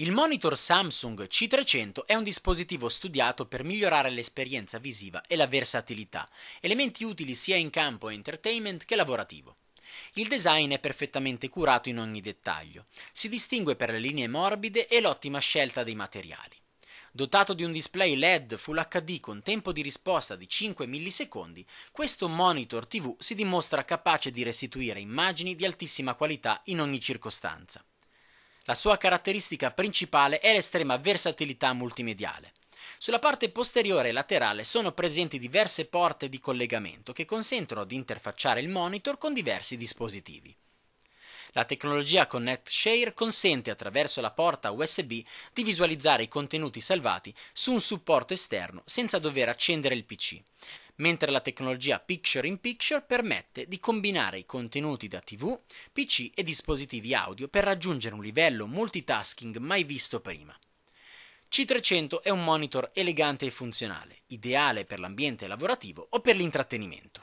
Il monitor Samsung C300 è un dispositivo studiato per migliorare l'esperienza visiva e la versatilità, elementi utili sia in campo entertainment che lavorativo. Il design è perfettamente curato in ogni dettaglio, si distingue per le linee morbide e l'ottima scelta dei materiali. Dotato di un display LED Full HD con tempo di risposta di 5 millisecondi, questo monitor TV si dimostra capace di restituire immagini di altissima qualità in ogni circostanza. La sua caratteristica principale è l'estrema versatilità multimediale. Sulla parte posteriore e laterale sono presenti diverse porte di collegamento che consentono di interfacciare il monitor con diversi dispositivi. La tecnologia Connect Share consente attraverso la porta USB di visualizzare i contenuti salvati su un supporto esterno senza dover accendere il PC, mentre la tecnologia Picture in Picture permette di combinare i contenuti da TV, PC e dispositivi audio per raggiungere un livello multitasking mai visto prima. C300 è un monitor elegante e funzionale, ideale per l'ambiente lavorativo o per l'intrattenimento.